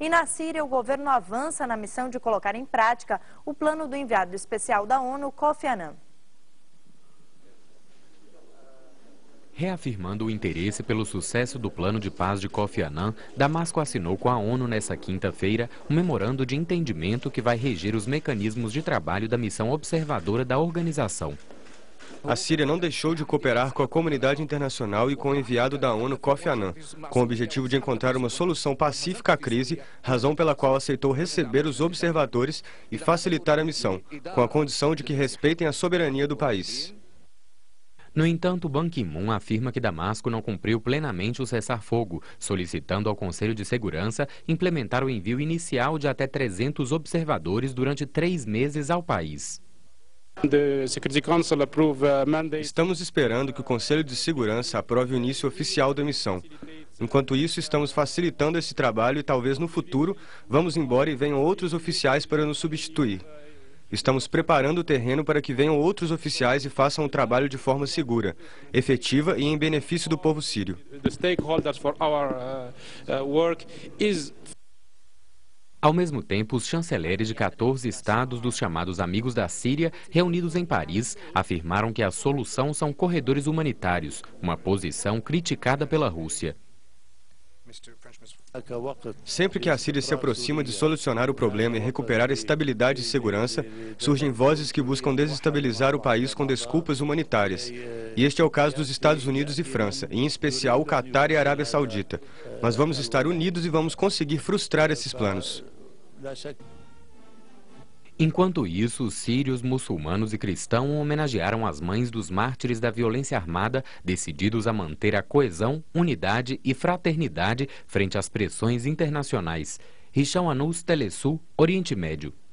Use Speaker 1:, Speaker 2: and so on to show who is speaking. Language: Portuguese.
Speaker 1: E na Síria, o governo avança na missão de colocar em prática o plano do enviado especial da ONU, Kofi Annan. Reafirmando o interesse pelo sucesso do plano de paz de Kofi Annan, Damasco assinou com a ONU nesta quinta-feira um memorando de entendimento que vai reger os mecanismos de trabalho da missão observadora da organização a Síria não deixou de cooperar com a comunidade
Speaker 2: internacional e com o enviado da ONU, Kofi Annan, com o objetivo de encontrar uma solução pacífica à crise, razão pela qual aceitou receber os observadores e facilitar a missão, com a
Speaker 1: condição de que respeitem a soberania do país. No entanto, Ban Ki-moon afirma que Damasco não cumpriu plenamente o cessar-fogo, solicitando ao Conselho de Segurança implementar o envio inicial de até 300 observadores durante três meses ao país.
Speaker 2: Uh, estamos esperando que o Conselho de Segurança aprove o início oficial da missão. Enquanto isso, estamos facilitando esse trabalho e talvez no futuro vamos embora e venham outros oficiais para nos substituir. Estamos preparando o terreno para que venham outros oficiais e façam o trabalho de forma segura, efetiva e em
Speaker 1: benefício do povo sírio. Ao mesmo tempo, os chanceleres de 14 estados dos chamados Amigos da Síria, reunidos em Paris, afirmaram que a solução são corredores humanitários, uma posição criticada pela Rússia. Sempre que
Speaker 2: a Síria se aproxima de solucionar o problema e recuperar a estabilidade e segurança, surgem vozes que buscam desestabilizar o país com desculpas humanitárias. E este é o caso dos Estados Unidos e França, e em especial o Catar e a Arábia Saudita. Mas vamos estar unidos e vamos conseguir frustrar
Speaker 1: esses planos. Enquanto isso, sírios, muçulmanos e cristãos homenagearam as mães dos mártires da violência armada, decididos a manter a coesão, unidade e fraternidade frente às pressões internacionais. Richão Anus, Telesul, Oriente Médio.